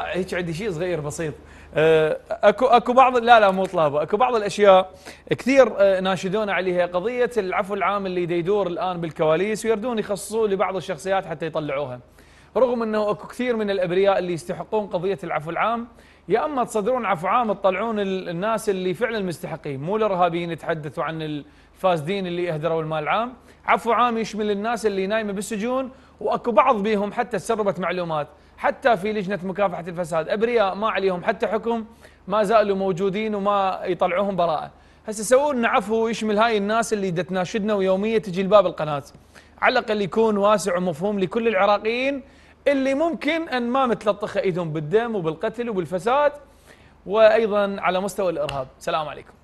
هيك عندي شيء صغير بسيط آه، اكو اكو بعض لا لا مو طلابه اكو بعض الاشياء كثير آه، ناشدونا عليها قضيه العفو العام اللي يدور الان بالكواليس ويردون يخصصوه لبعض الشخصيات حتى يطلعوها رغم انه اكو كثير من الابرياء اللي يستحقون قضيه العفو العام يا اما تصدرون عفو عام تطلعون الناس اللي فعلا مستحقين مو الارهابيين يتحدثوا عن الفاسدين اللي اهدروا المال العام عفو عام يشمل الناس اللي نايمه بالسجون واكو بعض بيهم حتى تسربت معلومات حتى في لجنه مكافحه الفساد ابرياء ما عليهم حتى حكم ما زالوا موجودين وما يطلعوهم براءه هسه سووا لنا عفو يشمل هاي الناس اللي دتناشدنا ويوميه تجي لباب القناه على الاقل يكون واسع ومفهوم لكل العراقيين اللي ممكن ان ما متلطخه ايدهم بالدم وبالقتل وبالفساد وايضا على مستوى الارهاب السلام عليكم